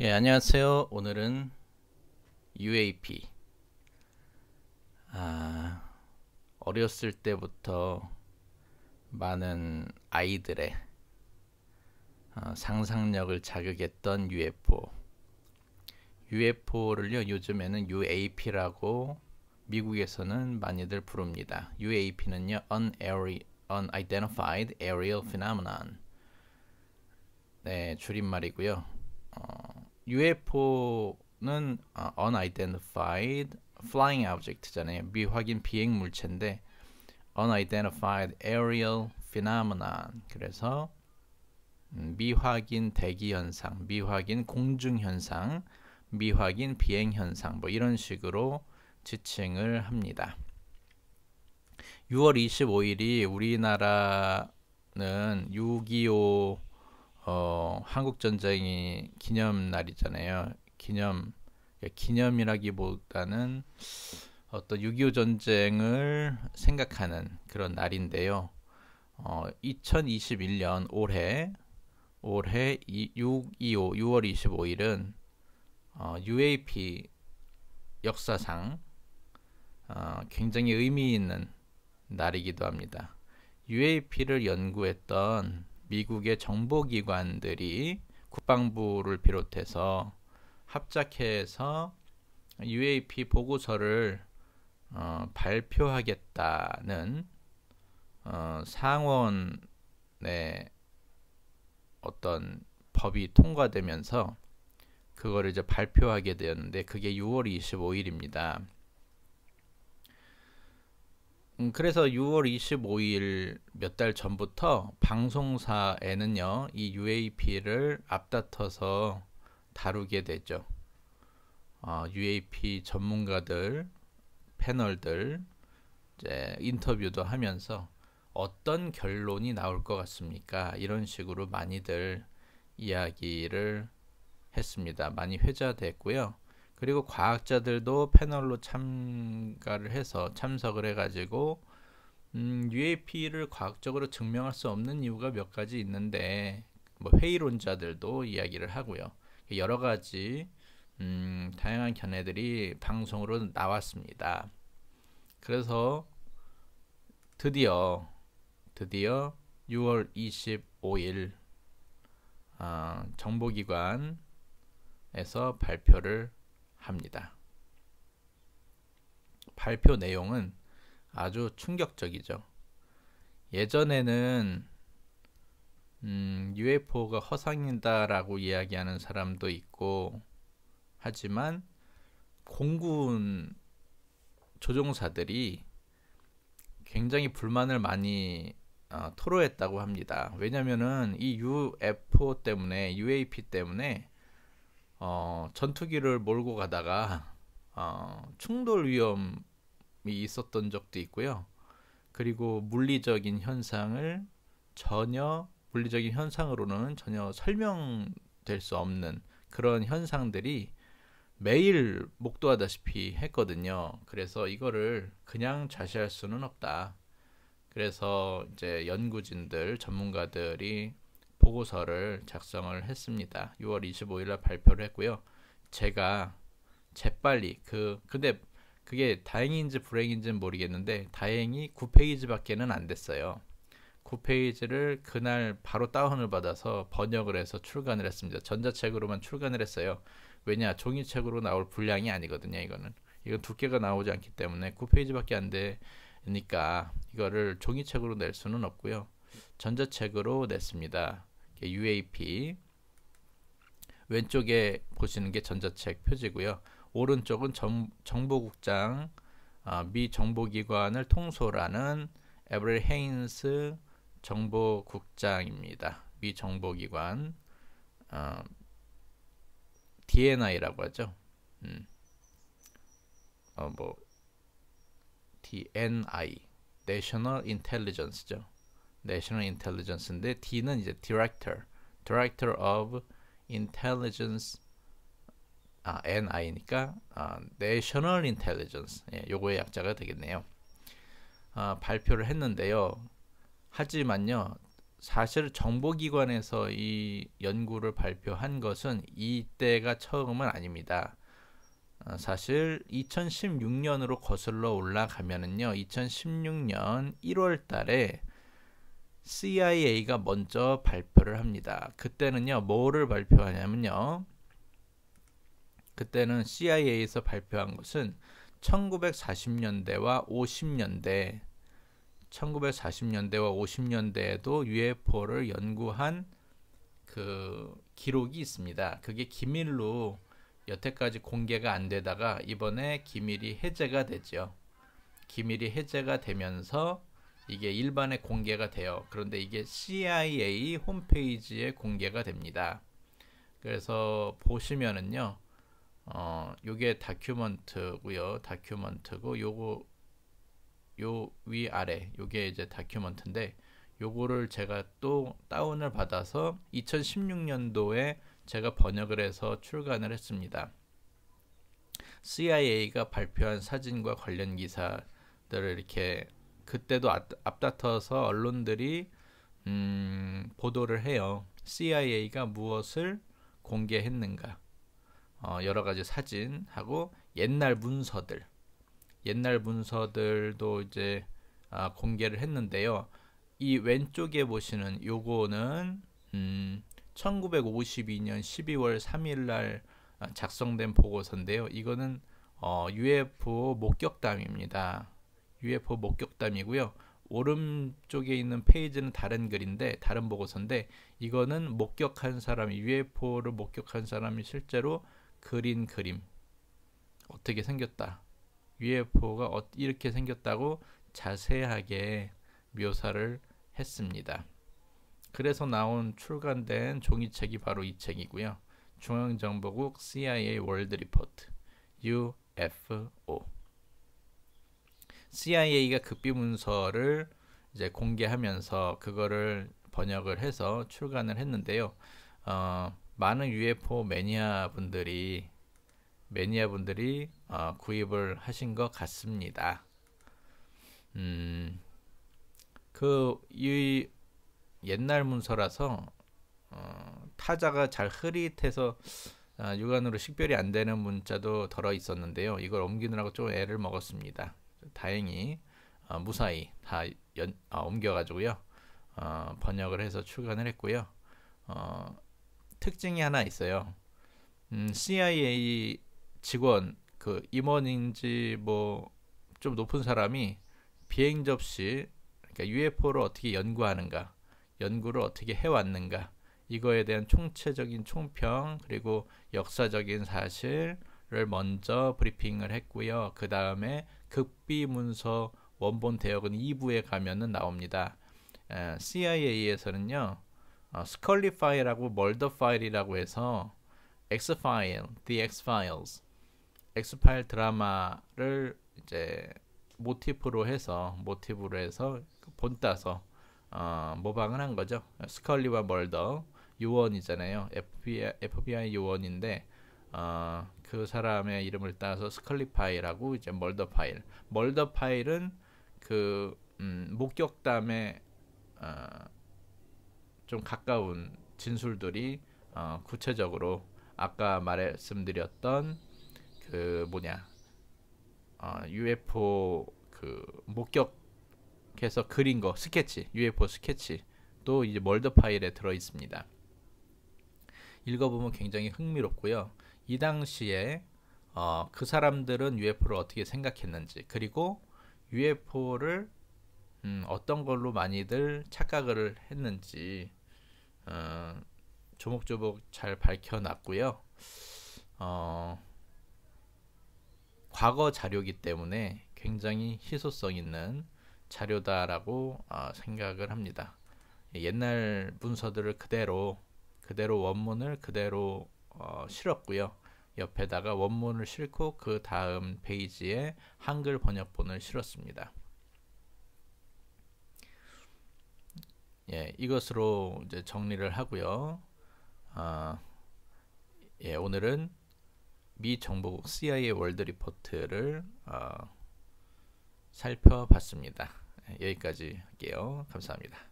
예, 안녕하세요. 오늘은 UAP. 아, 어렸을 때부터 많은 아이들의 아, 상상력을 자극했던 UFO. UFO를요, 요즘에는 UAP라고 미국에서는 많이들 부릅니다. UAP는요, Unair, Unidentified Aerial Phenomenon. 네, 줄임말이고요. 어, UFO는 어, unidentified flying object잖아요. 미확인 비행 물체인데 unidentified aerial phenomenon. 그래서 음, 미확인 대기 현상, 미확인 공중 현상, 미확인 비행 현상 뭐 이런 식으로 지칭을 합니다. 6월 25일이 우리나라는 6.25 어, 한국전쟁이 기념날이잖아요. 기념 그러니까 기념이라기보다는 어떤 6.25 전쟁을 생각하는 그런 날인데요. 어, 2021년 올해 올해 6.25 6월 25일은 어, UAP 역사상 어, 굉장히 의미 있는 날이기도 합니다. UAP를 연구했던 미국의 정보기관들이 국방부를 비롯해서 합작해서 UAP 보고서를 어, 발표하겠다는 어, 상원의 어떤 법이 통과되면서 그거를 이제 발표하게 되었는데 그게 6월 25일입니다. 음, 그래서 6월 25일 몇 달 전부터 방송사에는요, 이 UAP를 앞다퉈서 다루게 되죠. 어, UAP 전문가들, 패널들, 이제 인터뷰도 하면서 어떤 결론이 나올 것 같습니까? 이런 식으로 많이들 이야기를 했습니다. 많이 회자됐고요. 그리고 과학자들도 패널로 참가를 해서 참석을 해가지고 음, UAP를 과학적으로 증명할 수 없는 이유가 몇 가지 있는데 뭐 회의론자들도 이야기를 하고요. 여러 가지 음, 다양한 견해들이 방송으로 나왔습니다. 그래서 드디어 드디어 6월 25일 어, 정보기관에서 발표를 합니다. 발표 내용은 아주 충격적이죠. 예전에는 음, UFO가 허상이다라고 이야기하는 사람도 있고 하지만 공군 조종사들이 굉장히 불만을 많이 어, 토로했다고 합니다. 왜냐면은 이 UFO 때문에 UAP 때문에 어, 전투기를 몰고 가다가 어, 충돌 위험이 있었던 적도 있고요. 그리고 물리적인 현상을 전혀 물리적인 현상으로는 전혀 설명될 수 없는 그런 현상들이 매일 목도하다시피 했거든요. 그래서 이거를 그냥 자시할 수는 없다. 그래서 이제 연구진들, 전문가들이 보고서를 작성을 했습니다. 6월 25일 날 발표를 했고요. 제가 재빨리 그 근데 그게 다행인지 불행인지는 모르겠는데 다행히 9페이지밖에는 안 됐어요. 9페이지를 그날 바로 다운을 받아서 번역을 해서 출간을 했습니다. 전자책으로만 출간을 했어요. 왜냐 종이책으로 나올 분량이 아니거든요. 이거는 이건 두께가 나오지 않기 때문에 9페이지밖에 안 되니까 이거를 종이책으로 낼 수는 없고요. 전자책으로 냈습니다. UAP 왼쪽에 보시는 게 전자책 표지고요. 오른쪽은 정, 정보국장 아, 미 정보기관을 통솔하는 에브렐 헤인스 정보국장입니다. 미 정보기관 어, 아, DNI라고 하죠. 음. 어, 뭐 DNI National Intelligence죠. National Intelligence인데 D는 이제 Director, Director of Intelligence 아, NI니까 아, National Intelligence 예, 요거의 약자가 되겠네요. 아, 발표를 했는데요. 하지만요, 사실 정보기관에서 이 연구를 발표한 것은 이때가 처음은 아닙니다. 아, 사실 2016년으로 거슬러 올라가면은요, 2016년 1월 달에 CIA가 먼저 발표를 합니다. 그때는요, 뭐를 발표하냐면요. 그때는 CIA에서 발표한 것은 1940년대와 50년대, 1940년대와 50년대에도 UFO를 연구한 그 기록이 있습니다. 그게 기밀로 여태까지 공개가 안 되다가 이번에 기밀이 해제가 되죠. 기밀이 해제가 되면서 이게 일반에 공개가 돼요. 그런데 이게 CIA 홈페이지에 공개가 됩니다. 그래서 보시면은요. 어, 요게 다큐먼트고요. 다큐먼트고 요거 요 위 아래 요게 이제 다큐먼트인데 요거를 제가 또 다운을 받아서 2016년도에 제가 번역을 해서 출간을 했습니다. CIA가 발표한 사진과 관련 기사들을 이렇게 그때도 앞다퉈서 언론들이 음, 보도를 해요. CIA가 무엇을 공개했는가. 어, 여러 가지 사진하고 옛날 문서들. 옛날 문서들도 이제 아, 공개를 했는데요. 이 왼쪽에 보시는 요거는 음, 1952년 12월 3일 날 아, 작성된 보고서인데요. 이거는 어, UFO 목격담입니다. UFO 목격담이고요. 오른쪽에 있는 페이지는 다른 글인데 다른 보고서인데 이거는 목격한 사람 UFO를 목격한 사람이 실제로 그린 그림 어떻게 생겼다 UFO가 어, 이렇게 생겼다고 자세하게 묘사를 했습니다. 그래서 나온 출간된 종이책이 바로 이 책이고요. 중앙정보국 CIA 월드 리포트 UFO CIA가 급비 문서를 이제 공개하면서 그거를 번역을 해서 출간을 했는데요. 어, 많은 UFO 매니아 분들이 매니아 분들이 어, 구입을 하신 것 같습니다. 음, 그이 옛날 문서라서 어, 타자가 잘 흐릿해서 아, 육안으로 식별이 안 되는 문자도 덜어 있었는데요. 이걸 옮기느라고 좀 애를 먹었습니다. 다행히 어, 무사히 다 연, 아, 옮겨가지고요 어, 번역을 해서 출간을 했고요 어, 특징이 하나 있어요 음, CIA 직원 그 임원인지 뭐 좀 높은 사람이 비행 접시 그러니까 UFO를 어떻게 연구하는가 연구를 어떻게 해왔는가 이거에 대한 총체적인 총평 그리고 역사적인 사실을 먼저 브리핑을 했고요. 그 다음에 극비문서 원본 대역은 2부에 가면은 나옵니다. CIA에서는요. 스컬리 파일하고 멀더 파일이라고 해서 X 파일, The X Files, X 파일 드라마를 이제 모티프로 해서 모티브로 해서 본 따서 어, 모방을 한 거죠. 스컬리와 멀더 요원이잖아요. FBI, FBI 요원인데 어, 그 사람의 이름을 따서 스컬리 파일하고 이제 멀더 파일. 멀더 파일은 그 음, 목격담에 어, 좀 가까운 진술들이 어, 구체적으로 아까 말씀드렸던 그 뭐냐 어, UFO 그 목격해서 그린 거 스케치 UFO 스케치 또 이제 멀더 파일에 들어 있습니다. 읽어보면 굉장히 흥미롭고요. 이 당시에 어, 그 사람들은 UFO를 어떻게 생각했는지 그리고 UFO를 음, 어떤 걸로 많이들 착각을 했는지 어, 조목조목 잘 밝혀놨고요. 어, 과거 자료이기 때문에 굉장히 희소성 있는 자료다라고 어, 생각을 합니다. 옛날 문서들을 그대로 그대로 원문을 그대로 어, 실었고요. 옆에다가 원문을 실고 그 다음 페이지에 한글 번역본을 실었습니다. 예, 이것으로 이제 정리를 하고요. 아, 예, 오늘은 미 정보국 CIA 월드 리포트를 어, 살펴봤습니다. 예, 여기까지 할게요. 감사합니다.